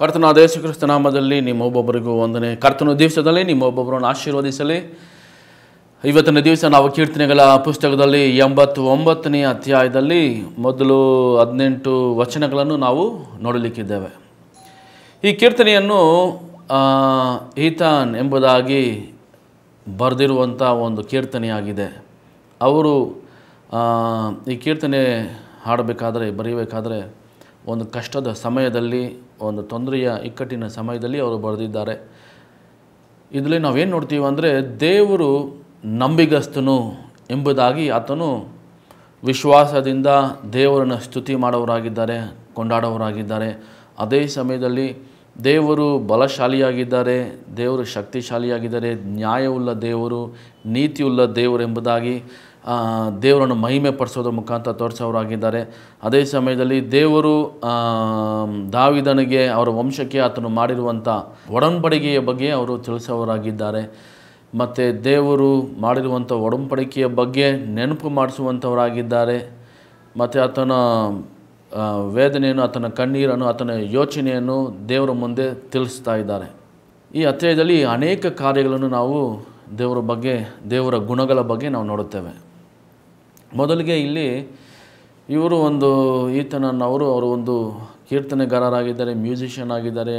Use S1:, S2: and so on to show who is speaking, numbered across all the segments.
S1: ಕರ್ತನ ದೇಶ ಕ್ರಿಸ್ತನಾಮದಲ್ಲಿ ನಿಮ್ಮೊಬ್ಬೊಬ್ಬರಿಗೂ ಒಂದನೇ ಕರ್ತನ ದಿವಸದಲ್ಲಿ ನಿಮ್ಮೊಬ್ಬೊಬ್ಬರನ್ನು ಆಶೀರ್ವದಿಸಲಿ ಇವತ್ತಿನ ದಿವಸ ನಾವು ಕೀರ್ತನೆಗಳ ಪುಸ್ತಕದಲ್ಲಿ ಎಂಬತ್ತು ಒಂಬತ್ತನೇ ಅಧ್ಯಾಯದಲ್ಲಿ ಮೊದಲು ಹದಿನೆಂಟು ವಚನಗಳನ್ನು ನಾವು ನೋಡಲಿಕ್ಕಿದ್ದೇವೆ ಈ ಕೀರ್ತನೆಯನ್ನು ಈತಾನ್ ಎಂಬುದಾಗಿ ಬರೆದಿರುವಂಥ ಒಂದು ಕೀರ್ತನೆಯಾಗಿದೆ ಅವರು ಈ ಕೀರ್ತನೆ ಹಾಡಬೇಕಾದರೆ ಬರೀಬೇಕಾದ್ರೆ ಒಂದು ಕಷ್ಟದ ಸಮಯದಲ್ಲಿ ಒಂದು ತೊಂದರೆಯ ಇಕ್ಕಟ್ಟಿನ ಸಮಯದಲ್ಲಿ ಅವರು ಬರೆದಿದ್ದಾರೆ ಇದರಲ್ಲಿ ನಾವೇನು ನೋಡ್ತೀವಿ ಅಂದರೆ ದೇವರು ನಂಬಿಗಸ್ತನು ಎಂಬುದಾಗಿ ಆತನು ವಿಶ್ವಾಸದಿಂದ ದೇವರನ್ನು ಸ್ತುತಿ ಮಾಡೋರಾಗಿದ್ದಾರೆ ಕೊಂಡಾಡೋರಾಗಿದ್ದಾರೆ ಅದೇ ಸಮಯದಲ್ಲಿ ದೇವರು ಬಲಶಾಲಿಯಾಗಿದ್ದಾರೆ ದೇವರು ಶಕ್ತಿಶಾಲಿಯಾಗಿದ್ದಾರೆ ನ್ಯಾಯವುಳ್ಳ ದೇವರು ನೀತಿಯುಳ್ಳ ದೇವರು ಎಂಬುದಾಗಿ ದೇವರನ್ನು ಮಹಿಮೆ ಪಡಿಸೋದ್ರ ಮುಖಾಂತರ ತೋರಿಸೋರಾಗಿದ್ದಾರೆ ಅದೇ ಸಮಯದಲ್ಲಿ ದೇವರು ದಾವಿದನಿಗೆ ಅವರ ವಂಶಕ್ಕೆ ಆತನು ಮಾಡಿರುವಂಥ ಒಡಂಬಡಿಕೆಯ ಬಗ್ಗೆ ಅವರು ತಿಳಿಸೋರಾಗಿದ್ದಾರೆ ಮತ್ತು ದೇವರು ಮಾಡಿರುವಂಥ ಒಡಂಬಡಿಕೆಯ ಬಗ್ಗೆ ನೆನಪು ಮಾಡಿಸುವಂಥವರಾಗಿದ್ದಾರೆ ಮತ್ತು ಆತನ ವೇದನೆಯನ್ನು ಆತನ ಕಣ್ಣೀರನ್ನು ಆತನ ಯೋಚನೆಯನ್ನು ದೇವರ ಮುಂದೆ ತಿಳಿಸ್ತಾ ಇದ್ದಾರೆ ಈ ಅಧ್ಯಾಯದಲ್ಲಿ ಅನೇಕ ಕಾರ್ಯಗಳನ್ನು ನಾವು ದೇವರ ಬಗ್ಗೆ ದೇವರ ಗುಣಗಳ ಬಗ್ಗೆ ನಾವು ನೋಡುತ್ತೇವೆ ಮೊದಲಿಗೆ ಇಲ್ಲಿ ಇವರು ಒಂದು ಈತನನ್ನು ಅವರು ಅವರು ಒಂದು ಕೀರ್ತನೆಗಾರರಾಗಿದ್ದಾರೆ ಮ್ಯೂಸಿಷಿಯನ್ ಆಗಿದ್ದಾರೆ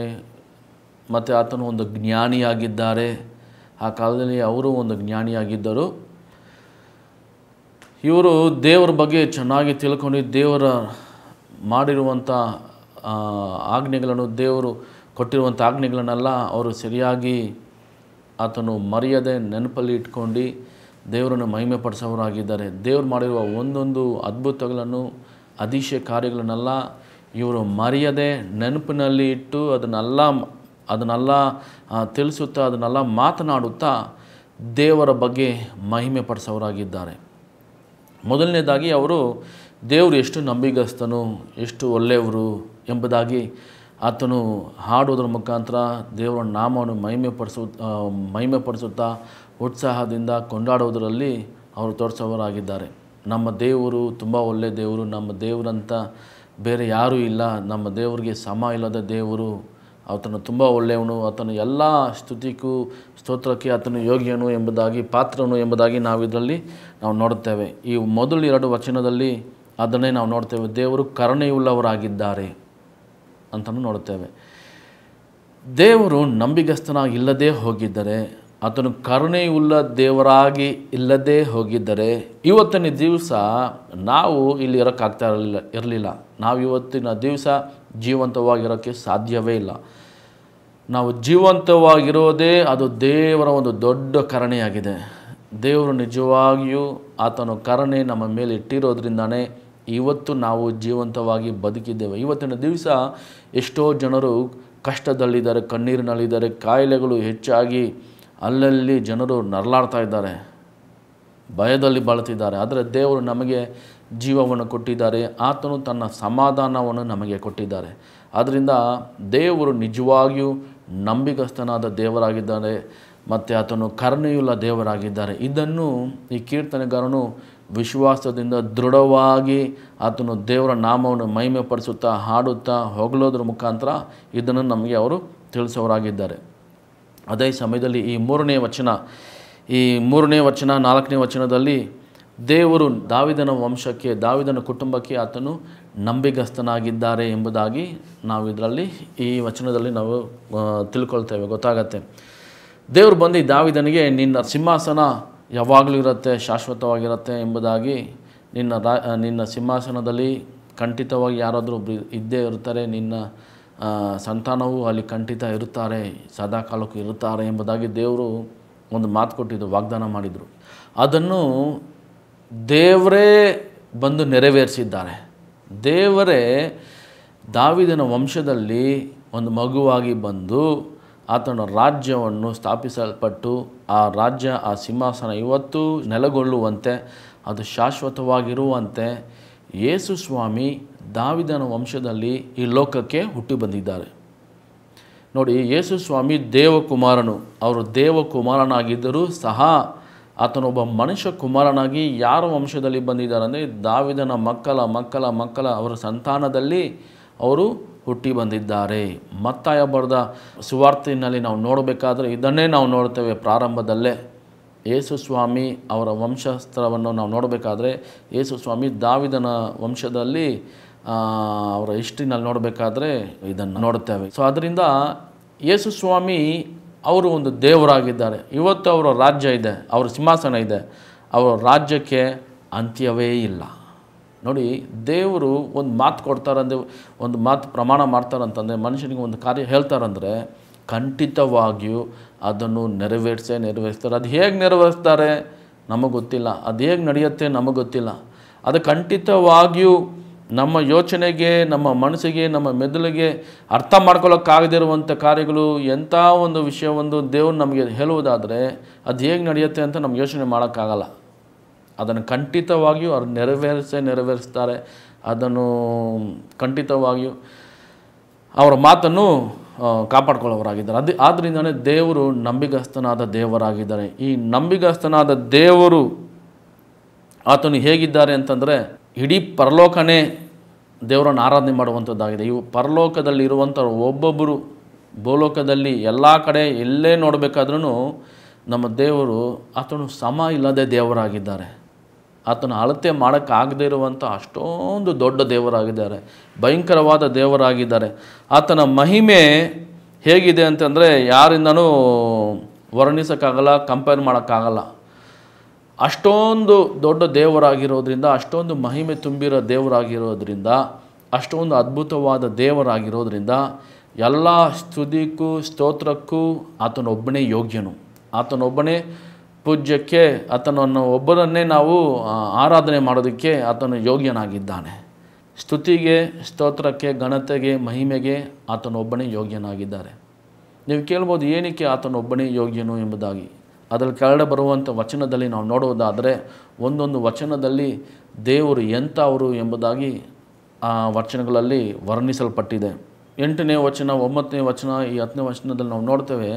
S1: ಮತ್ತು ಆತನು ಒಂದು ಜ್ಞಾನಿಯಾಗಿದ್ದಾರೆ ಆ ಕಾಲದಲ್ಲಿ ಅವರು ಒಂದು ಜ್ಞಾನಿಯಾಗಿದ್ದರು ಇವರು ದೇವರ ಬಗ್ಗೆ ಚೆನ್ನಾಗಿ ತಿಳ್ಕೊಂಡು ದೇವರ ಮಾಡಿರುವಂಥ ಆಜ್ಞೆಗಳನ್ನು ದೇವರು ಕೊಟ್ಟಿರುವಂಥ ಆಜ್ಞೆಗಳನ್ನೆಲ್ಲ ಅವರು ಸರಿಯಾಗಿ ಆತನು ಮರೆಯದೆ ನೆನಪಲ್ಲಿ ಇಟ್ಕೊಂಡು ದೇವರನ್ನು ಮಹಿಮೆ ಪಡಿಸೋರಾಗಿದ್ದಾರೆ ದೇವರು ಮಾಡಿರುವ ಒಂದೊಂದು ಅದ್ಭುತಗಳನ್ನು ಅತಿಶಯ ಕಾರ್ಯಗಳನ್ನೆಲ್ಲ ಇವರು ಮರೆಯದೆ ನೆನಪಿನಲ್ಲಿ ಇಟ್ಟು ಅದನ್ನೆಲ್ಲ ಅದನ್ನೆಲ್ಲ ತಿಳಿಸುತ್ತಾ ಅದನ್ನೆಲ್ಲ ಮಾತನಾಡುತ್ತಾ ದೇವರ ಬಗ್ಗೆ ಮಹಿಮೆ ಪಡಿಸೋರಾಗಿದ್ದಾರೆ ಮೊದಲನೇದಾಗಿ ಅವರು ದೇವರು ಎಷ್ಟು ನಂಬಿಗಸ್ತನು ಎಷ್ಟು ಒಳ್ಳೆಯವರು ಎಂಬುದಾಗಿ ಆತನು ಹಾಡೋದ್ರ ಮುಖಾಂತರ ದೇವರ ನಾಮವನ್ನು ಮಹಿಮೆ ಪಡಿಸು ಮಹಿಮೆ ಪಡಿಸುತ್ತಾ ಉತ್ಸಾಹದಿಂದ ಕೊಂಡಾಡೋದರಲ್ಲಿ ಅವರು ತೋರಿಸೋರಾಗಿದ್ದಾರೆ ನಮ್ಮ ದೇವರು ತುಂಬ ಒಳ್ಳೆಯ ದೇವರು ನಮ್ಮ ದೇವರಂತ ಬೇರೆ ಯಾರೂ ಇಲ್ಲ ನಮ್ಮ ದೇವರಿಗೆ ಸಮ ಇಲ್ಲದ ದೇವರು ಆತನು ತುಂಬ ಒಳ್ಳೆಯವನು ಆತನ ಎಲ್ಲ ಸ್ತುತಿಗೂ ಸ್ತೋತ್ರಕ್ಕೆ ಆತನು ಯೋಗ್ಯನು ಎಂಬುದಾಗಿ ಪಾತ್ರನು ಎಂಬುದಾಗಿ ನಾವು ಇದರಲ್ಲಿ ನಾವು ನೋಡುತ್ತೇವೆ ಈ ಮೊದಲು ಎರಡು ವಚನದಲ್ಲಿ ಅದನ್ನೇ ನಾವು ನೋಡ್ತೇವೆ ದೇವರು ಕರುಣೆಯುಳ್ಳವರಾಗಿದ್ದಾರೆ ಅಂತಲೂ ನೋಡುತ್ತೇವೆ ದೇವರು ನಂಬಿಗಸ್ತನಾಗಿಲ್ಲದೇ ಹೋಗಿದ್ದರೆ ಆತನು ಕರುಣೆಯುಳ್ಳ ದೇವರಾಗಿ ಇಲ್ಲದೆ ಹೋಗಿದ್ದರೆ ಇವತ್ತಿನ ದಿವಸ ನಾವು ಇಲ್ಲಿ ಇರೋಕ್ಕಾಗ್ತಾ ಇರಲಿಲ್ಲ ಇರಲಿಲ್ಲ ನಾವು ಇವತ್ತಿನ ದಿವಸ ಜೀವಂತವಾಗಿರೋಕ್ಕೆ ಸಾಧ್ಯವೇ ಇಲ್ಲ ನಾವು ಜೀವಂತವಾಗಿರೋದೇ ಅದು ದೇವರ ಒಂದು ದೊಡ್ಡ ಕರಣೆಯಾಗಿದೆ ದೇವರು ನಿಜವಾಗಿಯೂ ಆತನು ಕರುಣೆ ನಮ್ಮ ಮೇಲೆ ಇಟ್ಟಿರೋದ್ರಿಂದನೇ ಇವತ್ತು ನಾವು ಜೀವಂತವಾಗಿ ಬದುಕಿದ್ದೇವೆ ಇವತ್ತಿನ ದಿವಸ ಎಷ್ಟೋ ಜನರು ಕಷ್ಟದಲ್ಲಿದ್ದಾರೆ ಕಣ್ಣೀರಿನಲ್ಲಿದ್ದಾರೆ ಕಾಯಿಲೆಗಳು ಹೆಚ್ಚಾಗಿ ಅಲ್ಲಲ್ಲಿ ಜನರು ನರಳಾಡ್ತಾ ಇದ್ದಾರೆ ಭಯದಲ್ಲಿ ಬಳತಿದ್ದಾರೆ ಆದರೆ ದೇವರು ನಮಗೆ ಜೀವವನ್ನು ಕೊಟ್ಟಿದ್ದಾರೆ ಆತನು ತನ್ನ ಸಮಾಧಾನವನ್ನು ನಮಗೆ ಕೊಟ್ಟಿದ್ದಾರೆ ಆದ್ದರಿಂದ ದೇವರು ನಿಜವಾಗಿಯೂ ನಂಬಿಕಸ್ಥನಾದ ದೇವರಾಗಿದ್ದಾರೆ ಮತ್ತು ಆತನು ಕರ್ಣೆಯುಳ್ಳ ದೇವರಾಗಿದ್ದಾರೆ ಇದನ್ನು ಈ ಕೀರ್ತನೆಗಾರನು ವಿಶ್ವಾಸದಿಂದ ದೃಢವಾಗಿ ಆತನು ದೇವರ ನಾಮವನ್ನು ಮಹಿಮೆಪಡಿಸುತ್ತಾ ಹಾಡುತ್ತಾ ಹೊಗಳೋದ್ರ ಮುಖಾಂತರ ಇದನ್ನು ನಮಗೆ ಅವರು ತಿಳಿಸೋರಾಗಿದ್ದಾರೆ ಅದೇ ಸಮಯದಲ್ಲಿ ಈ ಮೂರನೇ ವಚನ ಈ ಮೂರನೇ ವಚನ ನಾಲ್ಕನೇ ವಚನದಲ್ಲಿ ದೇವರು ದಾವಿದನ ವಂಶಕ್ಕೆ ದಾವಿದನ ಕುಟುಂಬಕ್ಕೆ ಆತನು ನಂಬಿಗಸ್ತನಾಗಿದ್ದಾರೆ ಎಂಬುದಾಗಿ ನಾವು ಇದರಲ್ಲಿ ಈ ವಚನದಲ್ಲಿ ನಾವು ತಿಳ್ಕೊಳ್ತೇವೆ ಗೊತ್ತಾಗತ್ತೆ ದೇವರು ಬಂದು ದಾವಿದನಿಗೆ ನಿನ್ನ ಸಿಂಹಾಸನ ಯಾವಾಗಲೂ ಇರುತ್ತೆ ಶಾಶ್ವತವಾಗಿರುತ್ತೆ ಎಂಬುದಾಗಿ ನಿನ್ನ ರಾ ನಿನ್ನ ಸಿಂಹಾಸನದಲ್ಲಿ ಖಂಡಿತವಾಗಿ ಯಾರಾದರೂ ಇದ್ದೇ ಇರ್ತಾರೆ ನಿನ್ನ ಸಂತಾನವು ಅಲ್ಲಿ ಖಂಡಿತ ಇರುತ್ತಾರೆ ಸದಾ ಕಾಲಕ್ಕೂ ಇರುತ್ತಾರೆ ಎಂಬುದಾಗಿ ದೇವರು ಒಂದು ಮಾತು ಕೊಟ್ಟಿದ್ದು ವಾಗ್ದಾನ ಮಾಡಿದರು ಅದನ್ನು ದೇವರೇ ಬಂದು ನೆರವೇರಿಸಿದ್ದಾರೆ ದೇವರೇ ದಾವಿದನ ವಂಶದಲ್ಲಿ ಒಂದು ಮಗುವಾಗಿ ಬಂದು ಆತನ ರಾಜ್ಯವನ್ನು ಸ್ಥಾಪಿಸಲ್ಪಟ್ಟು ಆ ರಾಜ್ಯ ಆ ಸಿಂಹಾಸನ ಇವತ್ತು ನೆಲೆಗೊಳ್ಳುವಂತೆ ಅದು ಶಾಶ್ವತವಾಗಿರುವಂತೆ ಯೇಸು ಸ್ವಾಮಿ ದಾವಿದನ ವಂಶದಲ್ಲಿ ಈ ಲೋಕಕ್ಕೆ ಹುಟ್ಟಿ ಬಂದಿದ್ದಾರೆ ನೋಡಿ ಯೇಸು ಸ್ವಾಮಿ ದೇವಕುಮಾರನು ಅವರು ದೇವಕುಮಾರನಾಗಿದ್ದರೂ ಸಹ ಆತನೊಬ್ಬ ಮನುಷ್ಯ ಕುಮಾರನಾಗಿ ಯಾರ ವಂಶದಲ್ಲಿ ಬಂದಿದ್ದಾರೆ ಅಂದರೆ ದಾವಿದನ ಮಕ್ಕಳ ಮಕ್ಕಳ ಮಕ್ಕಳ ಅವರ ಸಂತಾನದಲ್ಲಿ ಅವರು ಹುಟ್ಟಿ ಬಂದಿದ್ದಾರೆ ಮತ್ತಾಯ ಬರೆದ ಸುವಾರ್ತಿನಲ್ಲಿ ನಾವು ನೋಡಬೇಕಾದ್ರೆ ಇದನ್ನೇ ನಾವು ನೋಡ್ತೇವೆ ಪ್ರಾರಂಭದಲ್ಲೇ ಯೇಸುಸ್ವಾಮಿ ಸ್ವಾಮಿ ಅವರ ವಂಶಸ್ತ್ರವನ್ನು ನಾವು ನೋಡಬೇಕಾದ್ರೆ ಯೇಸುಸ್ವಾಮಿ ಸ್ವಾಮಿ ದಾವಿದನ ವಂಶದಲ್ಲಿ ಅವರ ಹಿಸ್ಟ್ರಿನಲ್ಲಿ ನೋಡಬೇಕಾದ್ರೆ ಇದನ್ನು ನೋಡುತ್ತೇವೆ ಸೊ ಅದರಿಂದ ಯೇಸು ಸ್ವಾಮಿ ಅವರು ಒಂದು ದೇವರಾಗಿದ್ದಾರೆ ಇವತ್ತು ಅವರ ರಾಜ್ಯ ಇದೆ ಅವರ ಸಿಂಹಾಸನ ಇದೆ ಅವರ ರಾಜ್ಯಕ್ಕೆ ಅಂತ್ಯವೇ ಇಲ್ಲ ನೋಡಿ ದೇವರು ಒಂದು ಮಾತು ಅಂದ್ರೆ ಒಂದು ಮಾತು ಪ್ರಮಾಣ ಮಾಡ್ತಾರಂತಂದರೆ ಮನುಷ್ಯನಿಗೆ ಒಂದು ಕಾರ್ಯ ಹೇಳ್ತಾರಂದರೆ ಖಂಡಿತವಾಗಿಯೂ ಅದನ್ನು ನೆರವೇರಿಸೇ ನೆರವೇರಿಸ್ತಾರೆ ಅದು ಹೇಗೆ ನೆರವೇರಿಸ್ತಾರೆ ನಮಗೆ ಗೊತ್ತಿಲ್ಲ ಅದು ಹೇಗೆ ನಡೆಯುತ್ತೆ ನಮಗೆ ಗೊತ್ತಿಲ್ಲ ಅದು ಖಂಡಿತವಾಗಿಯೂ ನಮ್ಮ ಯೋಚನೆಗೆ ನಮ್ಮ ಮನಸ್ಸಿಗೆ ನಮ್ಮ ಮೆದುಳಿಗೆ ಅರ್ಥ ಮಾಡ್ಕೊಳ್ಳೋಕ್ಕಾಗದಿರುವಂಥ ಕಾರ್ಯಗಳು ಎಂಥ ಒಂದು ವಿಷಯ ಒಂದು ದೇವ್ರು ನಮಗೆ ಹೇಳುವುದಾದರೆ ಅದು ಹೇಗೆ ನಡೆಯುತ್ತೆ ಅಂತ ನಮ್ಗೆ ಯೋಚನೆ ಮಾಡೋಕ್ಕಾಗಲ್ಲ ಅದನ್ನು ಖಂಡಿತವಾಗಿಯೂ ಅವ್ರು ನೆರವೇರಿಸೇ ನೆರವೇರಿಸ್ತಾರೆ ಅದನ್ನು ಖಂಡಿತವಾಗಿಯೂ ಅವರ ಮಾತನ್ನು ಕಾಪಾಡ್ಕೊಳ್ಳೋರಾಗಿದ್ದಾರೆ ಅದು ಆದ್ದರಿಂದನೇ ದೇವರು ನಂಬಿಗಸ್ತನಾದ ದೇವರಾಗಿದ್ದಾರೆ ಈ ನಂಬಿಗಸ್ತನಾದ ದೇವರು ಆತನು ಹೇಗಿದ್ದಾರೆ ಅಂತಂದರೆ ಇಡೀ ಪರಲೋಕನೇ ದೇವರನ್ನು ಆರಾಧನೆ ಮಾಡುವಂಥದ್ದಾಗಿದೆ ಇವು ಪರಲೋಕದಲ್ಲಿರುವಂಥ ಒಬ್ಬೊಬ್ಬರು ಭೂಲೋಕದಲ್ಲಿ ಎಲ್ಲ ಕಡೆ ಎಲ್ಲೇ ನೋಡಬೇಕಾದ್ರೂ ನಮ್ಮ ದೇವರು ಆತನು ಸಮ ಇಲ್ಲದೆ ದೇವರಾಗಿದ್ದಾರೆ ಆತನ ಅಳತೆ ಮಾಡೋಕ್ಕಾಗದೇ ಇರುವಂಥ ಅಷ್ಟೊಂದು ದೊಡ್ಡ ದೇವರಾಗಿದ್ದಾರೆ ಭಯಂಕರವಾದ ದೇವರಾಗಿದ್ದಾರೆ ಆತನ ಮಹಿಮೆ ಹೇಗಿದೆ ಅಂತಂದರೆ ಯಾರಿಂದನೂ ವರ್ಣಿಸೋಕ್ಕಾಗಲ್ಲ ಕಂಪೇರ್ ಮಾಡೋಕ್ಕಾಗಲ್ಲ ಅಷ್ಟೊಂದು ದೊಡ್ಡ ದೇವರಾಗಿರೋದ್ರಿಂದ ಅಷ್ಟೊಂದು ಮಹಿಮೆ ತುಂಬಿರೋ ದೇವರಾಗಿರೋದ್ರಿಂದ ಅಷ್ಟೊಂದು ಅದ್ಭುತವಾದ ದೇವರಾಗಿರೋದ್ರಿಂದ ಎಲ್ಲ ಸ್ತುತಿಗೂ ಸ್ತೋತ್ರಕ್ಕೂ ಆತನೊಬ್ಬನೇ ಯೋಗ್ಯನು ಆತನೊಬ್ಬನೇ ಪೂಜ್ಯಕ್ಕೆ ಆತನನ್ನು ಒಬ್ಬರನ್ನೇ ನಾವು ಆರಾಧನೆ ಮಾಡೋದಕ್ಕೆ ಆತನು ಯೋಗ್ಯನಾಗಿದ್ದಾನೆ ಸ್ತುತಿಗೆ ಸ್ತೋತ್ರಕ್ಕೆ ಘನತೆಗೆ ಮಹಿಮೆಗೆ ಆತನೊಬ್ಬನೇ ಯೋಗ್ಯನಾಗಿದ್ದಾರೆ ನೀವು ಕೇಳ್ಬೋದು ಏನಕ್ಕೆ ಆತನೊಬ್ಬನೇ ಯೋಗ್ಯನು ಎಂಬುದಾಗಿ ಅದರಲ್ಲಿ ಕರಡ ಬರುವಂಥ ವಚನದಲ್ಲಿ ನಾವು ನೋಡುವುದಾದರೆ ಒಂದೊಂದು ವಚನದಲ್ಲಿ ದೇವರು ಎಂಥವರು ಎಂಬುದಾಗಿ ಆ ವಚನಗಳಲ್ಲಿ ವರ್ಣಿಸಲ್ಪಟ್ಟಿದೆ ಎಂಟನೇ ವಚನ ಒಂಬತ್ತನೇ ವಚನ ಈ ಹತ್ತನೇ ವಚನದಲ್ಲಿ ನಾವು ನೋಡ್ತೇವೆ